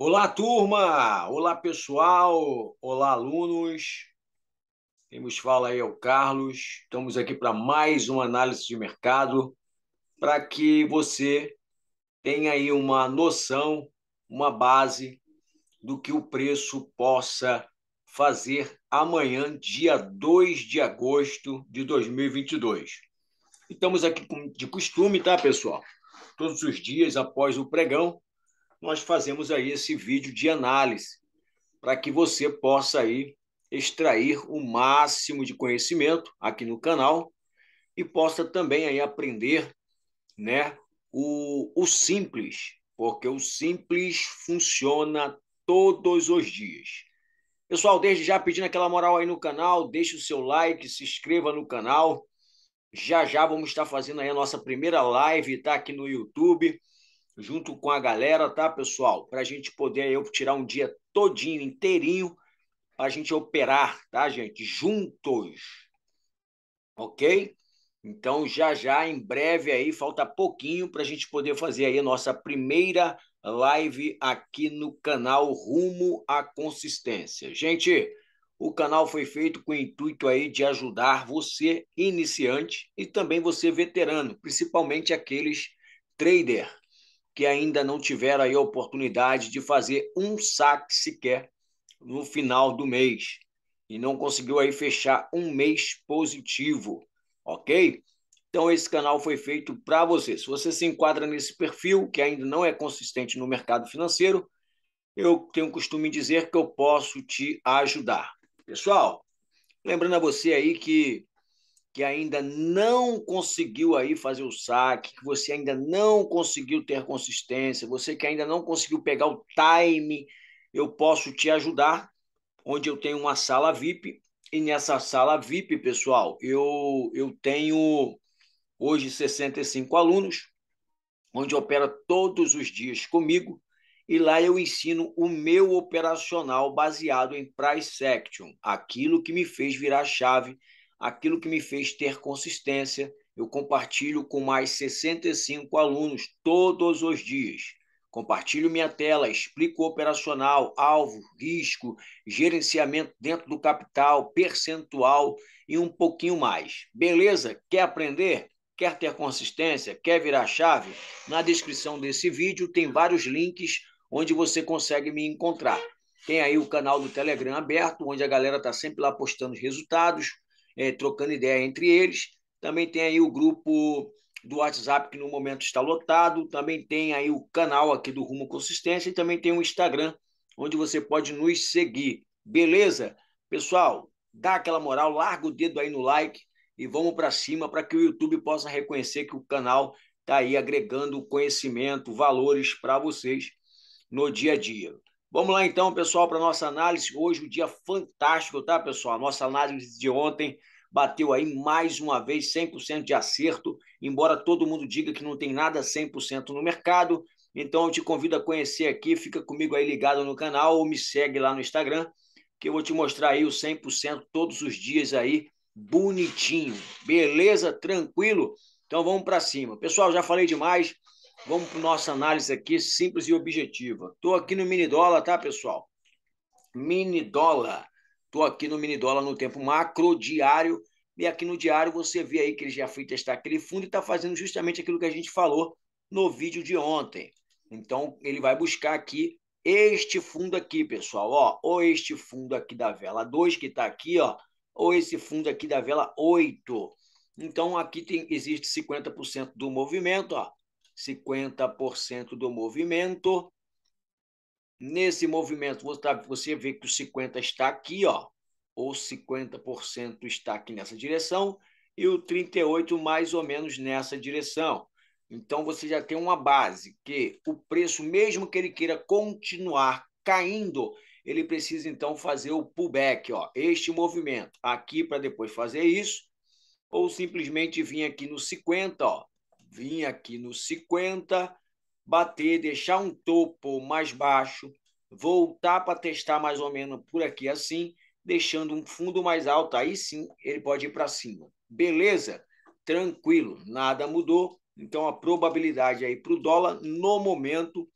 Olá, turma! Olá, pessoal! Olá, alunos! Quem nos fala aí é o Carlos. Estamos aqui para mais uma análise de mercado para que você tenha aí uma noção, uma base do que o preço possa fazer amanhã, dia 2 de agosto de 2022. Estamos aqui de costume, tá, pessoal? Todos os dias após o pregão, nós fazemos aí esse vídeo de análise para que você possa aí extrair o máximo de conhecimento aqui no canal e possa também aí aprender, né, o, o simples, porque o simples funciona todos os dias. Pessoal, desde já pedindo aquela moral aí no canal, deixe o seu like, se inscreva no canal. Já já vamos estar fazendo aí a nossa primeira live, tá aqui no YouTube junto com a galera, tá, pessoal? Para a gente poder eu tirar um dia todinho, inteirinho, para a gente operar, tá, gente? Juntos, ok? Então, já já, em breve aí, falta pouquinho para a gente poder fazer aí a nossa primeira live aqui no canal Rumo à Consistência. Gente, o canal foi feito com o intuito aí de ajudar você iniciante e também você veterano, principalmente aqueles trader que ainda não tiveram aí a oportunidade de fazer um saque sequer no final do mês e não conseguiu aí fechar um mês positivo, ok? Então esse canal foi feito para você. Se você se enquadra nesse perfil que ainda não é consistente no mercado financeiro, eu tenho o costume de dizer que eu posso te ajudar. Pessoal, lembrando a você aí que que ainda não conseguiu aí fazer o saque, que você ainda não conseguiu ter consistência, você que ainda não conseguiu pegar o time, eu posso te ajudar, onde eu tenho uma sala VIP e nessa sala VIP, pessoal, eu eu tenho hoje 65 alunos, onde opera todos os dias comigo, e lá eu ensino o meu operacional baseado em price action, aquilo que me fez virar chave aquilo que me fez ter consistência. Eu compartilho com mais 65 alunos todos os dias. Compartilho minha tela, explico operacional, alvo, risco, gerenciamento dentro do capital, percentual e um pouquinho mais. Beleza? Quer aprender? Quer ter consistência? Quer virar chave? Na descrição desse vídeo tem vários links onde você consegue me encontrar. Tem aí o canal do Telegram aberto, onde a galera está sempre lá postando os resultados é, trocando ideia entre eles. Também tem aí o grupo do WhatsApp, que no momento está lotado. Também tem aí o canal aqui do Rumo Consistência e também tem o Instagram, onde você pode nos seguir. Beleza? Pessoal, dá aquela moral, larga o dedo aí no like e vamos para cima para que o YouTube possa reconhecer que o canal está aí agregando conhecimento, valores para vocês no dia a dia. Vamos lá então, pessoal, para nossa análise. Hoje um dia fantástico, tá, pessoal? Nossa análise de ontem bateu aí mais uma vez 100% de acerto, embora todo mundo diga que não tem nada 100% no mercado. Então eu te convido a conhecer aqui, fica comigo aí ligado no canal ou me segue lá no Instagram, que eu vou te mostrar aí o 100% todos os dias aí, bonitinho. Beleza? Tranquilo? Então vamos para cima. Pessoal, já falei demais. Vamos para nossa análise aqui, simples e objetiva. Estou aqui no mini dólar, tá, pessoal? Mini dólar. Estou aqui no mini dólar no tempo macro diário. E aqui no diário você vê aí que ele já foi testar aquele fundo e está fazendo justamente aquilo que a gente falou no vídeo de ontem. Então, ele vai buscar aqui este fundo aqui, pessoal, ó, ou este fundo aqui da vela 2 que está aqui, ó, ou esse fundo aqui da vela 8. Então, aqui tem, existe 50% do movimento, ó, 50% do movimento. Nesse movimento, você tá, vê que o 50% está aqui, ó, ou 50% está aqui nessa direção, e o 38% mais ou menos nessa direção. Então, você já tem uma base que o preço, mesmo que ele queira continuar caindo, ele precisa, então, fazer o pullback, ó, este movimento aqui para depois fazer isso, ou simplesmente vir aqui no 50, ó, vir aqui no 50, bater, deixar um topo mais baixo, voltar para testar mais ou menos por aqui assim, deixando um fundo mais alto, aí sim ele pode ir para cima. Beleza? Tranquilo, nada mudou. Então a probabilidade aí para o dólar no momento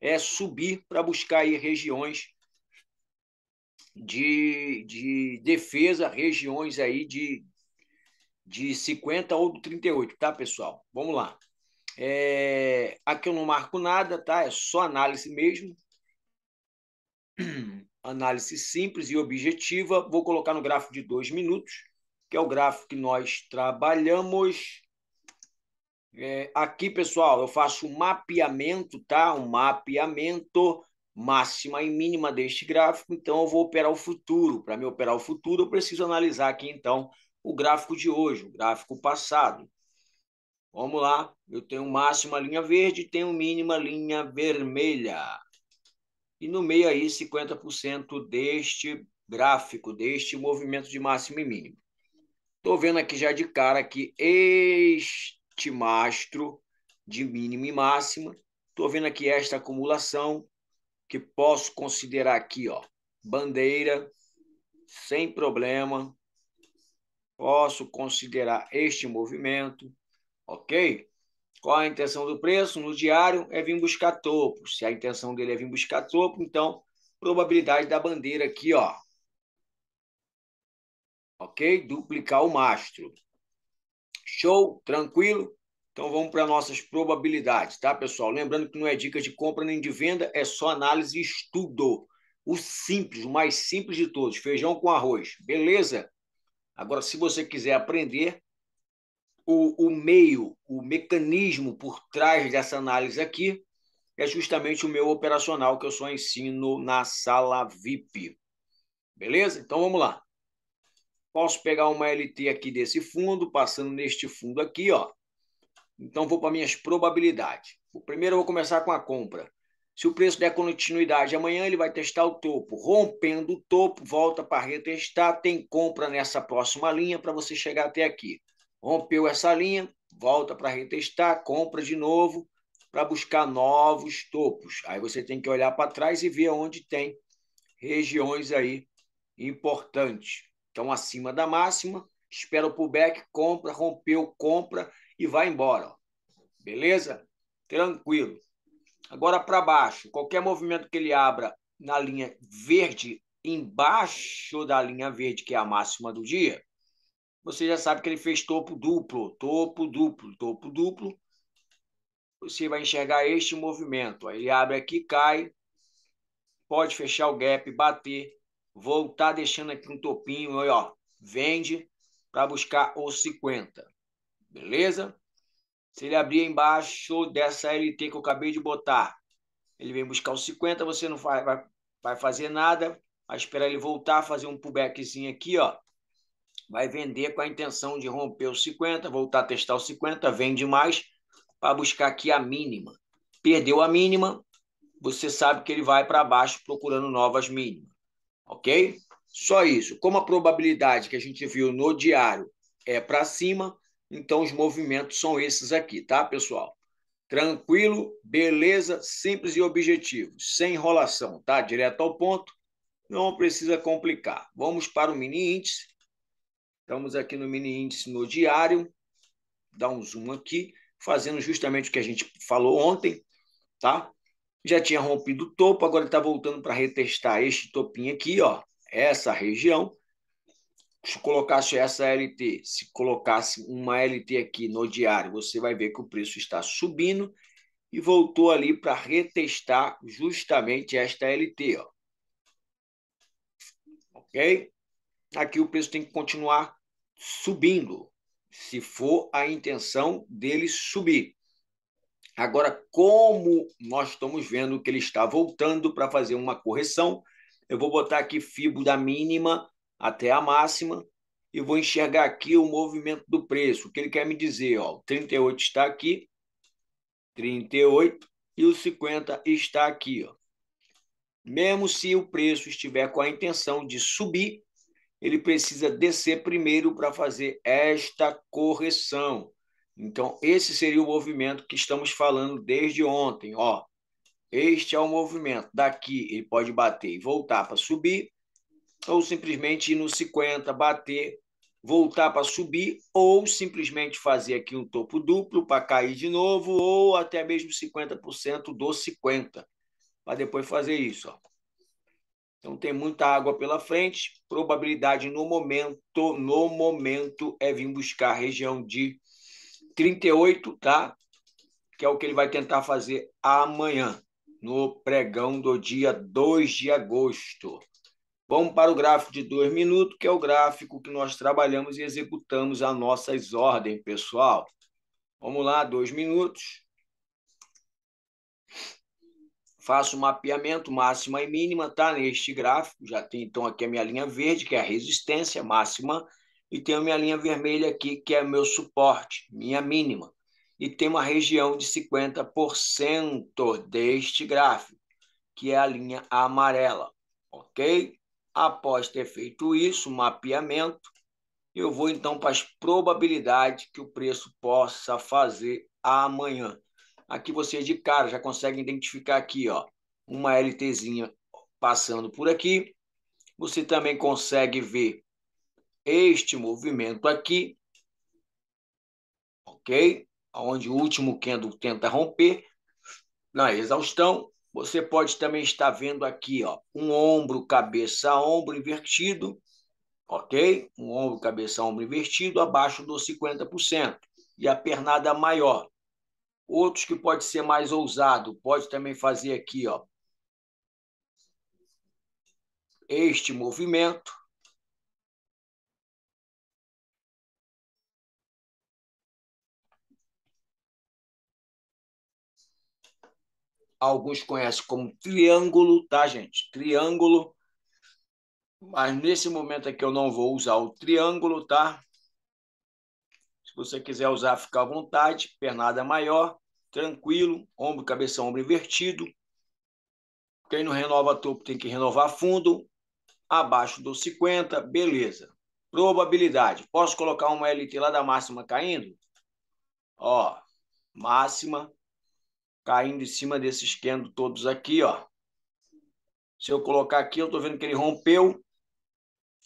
é subir para buscar aí regiões de, de defesa, regiões aí de, de 50 ou do 38, tá, pessoal? Vamos lá. É... Aqui eu não marco nada, tá? É só análise mesmo. Análise simples e objetiva. Vou colocar no gráfico de dois minutos, que é o gráfico que nós trabalhamos. É... aqui, pessoal, eu faço um mapeamento, tá? Um mapeamento máxima e mínima deste gráfico. Então, eu vou operar o futuro. Para me operar o futuro, eu preciso analisar aqui, então, o gráfico de hoje, o gráfico passado. Vamos lá, eu tenho máxima linha verde tenho mínima linha vermelha. E no meio aí 50% deste gráfico, deste movimento de máximo e mínimo. Estou vendo aqui já de cara que este mastro de mínimo e máxima, estou vendo aqui esta acumulação que posso considerar aqui, ó, bandeira, sem problema, Posso considerar este movimento, ok? Qual a intenção do preço? No diário é vir buscar topo. Se a intenção dele é vir buscar topo, então probabilidade da bandeira aqui, ó. Ok? Duplicar o mastro. Show? Tranquilo? Então vamos para nossas probabilidades, tá, pessoal? Lembrando que não é dica de compra nem de venda, é só análise e estudo. O simples, o mais simples de todos, feijão com arroz. Beleza? Agora, se você quiser aprender o, o meio, o mecanismo por trás dessa análise aqui, é justamente o meu operacional que eu só ensino na sala VIP. Beleza? Então vamos lá. Posso pegar uma LT aqui desse fundo, passando neste fundo aqui, ó. Então vou para minhas probabilidades. O primeiro eu vou começar com a compra. Se o preço der continuidade, amanhã ele vai testar o topo. Rompendo o topo, volta para retestar, tem compra nessa próxima linha para você chegar até aqui. Rompeu essa linha, volta para retestar, compra de novo para buscar novos topos. Aí você tem que olhar para trás e ver onde tem regiões aí importantes. Então, acima da máxima, espera o pullback, compra, rompeu, compra e vai embora. Beleza? Tranquilo. Agora para baixo, qualquer movimento que ele abra na linha verde, embaixo da linha verde, que é a máxima do dia, você já sabe que ele fez topo duplo, topo duplo, topo duplo. Você vai enxergar este movimento. Ele abre aqui, cai, pode fechar o gap, bater, voltar deixando aqui um topinho, aí, ó, vende para buscar os 50. Beleza? Se ele abrir embaixo dessa LT que eu acabei de botar, ele vem buscar os 50, você não vai, vai, vai fazer nada, vai esperar ele voltar, fazer um pullbackzinho aqui, ó. Vai vender com a intenção de romper os 50, voltar a testar os 50, vende mais para buscar aqui a mínima. Perdeu a mínima, você sabe que ele vai para baixo procurando novas mínimas, ok? Só isso. Como a probabilidade que a gente viu no diário é para cima, então, os movimentos são esses aqui, tá, pessoal? Tranquilo, beleza, simples e objetivo, sem enrolação, tá? Direto ao ponto, não precisa complicar. Vamos para o mini índice. Estamos aqui no mini índice no diário. Dá um zoom aqui, fazendo justamente o que a gente falou ontem, tá? Já tinha rompido o topo, agora está voltando para retestar este topinho aqui, ó, essa região, se colocasse essa LT, se colocasse uma LT aqui no diário, você vai ver que o preço está subindo e voltou ali para retestar justamente esta LT. Ó. Ok? Aqui o preço tem que continuar subindo, se for a intenção dele subir. Agora, como nós estamos vendo que ele está voltando para fazer uma correção, eu vou botar aqui FIBO da mínima até a máxima e vou enxergar aqui o movimento do preço. O que ele quer me dizer? Ó, o 38 está aqui, 38 e o 50 está aqui. Ó. Mesmo se o preço estiver com a intenção de subir, ele precisa descer primeiro para fazer esta correção. Então, esse seria o movimento que estamos falando desde ontem. Ó, este é o movimento. Daqui ele pode bater e voltar para subir ou simplesmente ir no 50, bater, voltar para subir, ou simplesmente fazer aqui um topo duplo para cair de novo, ou até mesmo 50% do 50, para depois fazer isso. Ó. Então tem muita água pela frente, probabilidade no momento, no momento é vir buscar a região de 38, tá? Que é o que ele vai tentar fazer amanhã, no pregão do dia 2 de agosto. Vamos para o gráfico de dois minutos, que é o gráfico que nós trabalhamos e executamos as nossas ordens, pessoal. Vamos lá, dois minutos. Faço o mapeamento máxima e mínima, tá? Neste gráfico, já tem então aqui a minha linha verde, que é a resistência máxima, e tem a minha linha vermelha aqui, que é meu suporte, minha mínima. E tem uma região de 50% deste gráfico, que é a linha amarela, ok? Após ter feito isso, o mapeamento, eu vou então para as probabilidades que o preço possa fazer amanhã. Aqui você de cara já consegue identificar aqui, ó, uma LTzinha passando por aqui. Você também consegue ver este movimento aqui, ok? Onde o último candle tenta romper na exaustão você pode também estar vendo aqui, ó, um ombro, cabeça, ombro invertido, ok? Um ombro, cabeça, ombro invertido abaixo dos 50% e a pernada maior. Outros que pode ser mais ousado, pode também fazer aqui, ó, este movimento, alguns conhecem como triângulo, tá, gente? Triângulo. Mas nesse momento aqui eu não vou usar o triângulo, tá? Se você quiser usar, fica à vontade. Pernada maior, tranquilo. Ombro, cabeça, ombro invertido. Quem não renova topo tem que renovar fundo. Abaixo dos 50, beleza. Probabilidade. Posso colocar uma LT lá da máxima caindo? Ó, máxima caindo em cima desses candles todos aqui, ó. Se eu colocar aqui, eu estou vendo que ele rompeu,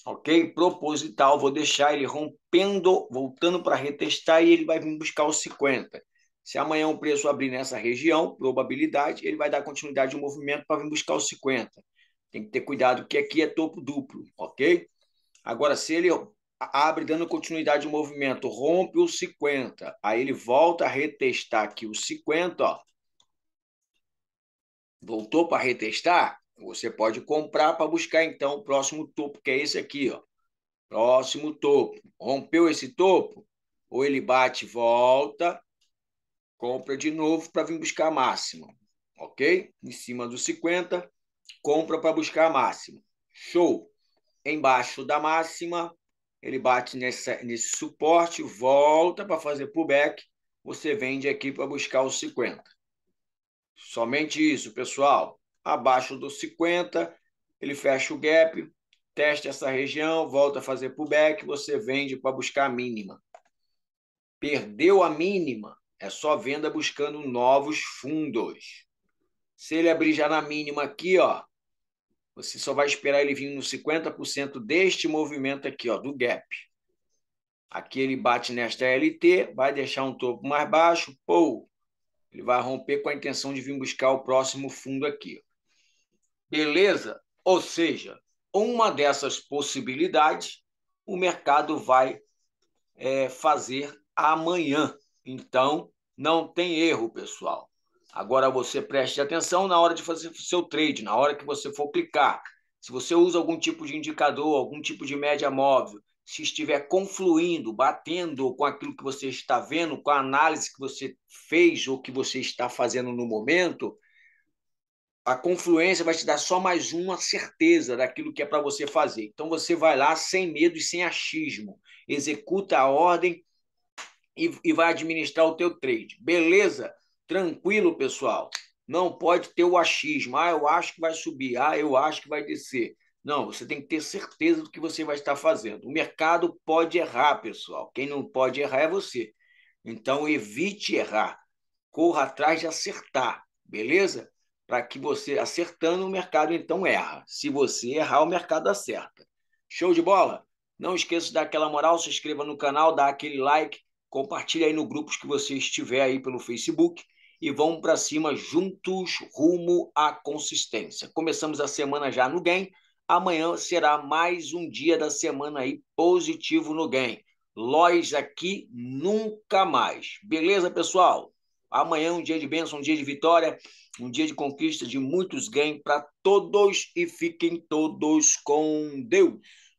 ok? Proposital, vou deixar ele rompendo, voltando para retestar e ele vai vir buscar os 50. Se amanhã o preço abrir nessa região, probabilidade, ele vai dar continuidade ao movimento para vir buscar os 50. Tem que ter cuidado, que aqui é topo duplo, ok? Agora, se ele abre dando continuidade ao movimento, rompe os 50, aí ele volta a retestar aqui os 50, ó voltou para retestar, você pode comprar para buscar então o próximo topo, que é esse aqui, ó. Próximo topo. Rompeu esse topo, ou ele bate, volta, compra de novo para vir buscar a máxima, ok? Em cima dos 50, compra para buscar a máxima. Show. Embaixo da máxima, ele bate nessa, nesse suporte, volta para fazer pullback, você vende aqui para buscar os 50. Somente isso, pessoal. Abaixo dos 50, ele fecha o gap, testa essa região, volta a fazer pullback, você vende para buscar a mínima. Perdeu a mínima, é só venda buscando novos fundos. Se ele abrir já na mínima aqui, ó, você só vai esperar ele vir no 50% deste movimento aqui, ó, do gap. Aqui ele bate nesta LT, vai deixar um topo mais baixo, pô, ele vai romper com a intenção de vir buscar o próximo fundo aqui. Beleza? Ou seja, uma dessas possibilidades o mercado vai é, fazer amanhã. Então, não tem erro, pessoal. Agora você preste atenção na hora de fazer seu trade, na hora que você for clicar. Se você usa algum tipo de indicador, algum tipo de média móvel, se estiver confluindo, batendo com aquilo que você está vendo, com a análise que você fez ou que você está fazendo no momento, a confluência vai te dar só mais uma certeza daquilo que é para você fazer. Então você vai lá sem medo e sem achismo, executa a ordem e, e vai administrar o teu trade. Beleza? Tranquilo, pessoal. Não pode ter o achismo. Ah, eu acho que vai subir. Ah, eu acho que vai descer. Não, você tem que ter certeza do que você vai estar fazendo. O mercado pode errar, pessoal. Quem não pode errar é você. Então, evite errar. Corra atrás de acertar, beleza? Para que você, acertando, o mercado então erra. Se você errar, o mercado acerta. Show de bola? Não esqueça de dar aquela moral, se inscreva no canal, dá aquele like, compartilha aí no grupos que você estiver aí pelo Facebook e vamos para cima juntos rumo à consistência. Começamos a semana já no GAM. Amanhã será mais um dia da semana aí positivo no GAM. Lois aqui nunca mais. Beleza, pessoal? Amanhã é um dia de bênção, um dia de vitória, um dia de conquista de muitos GAM para todos e fiquem todos com Deus.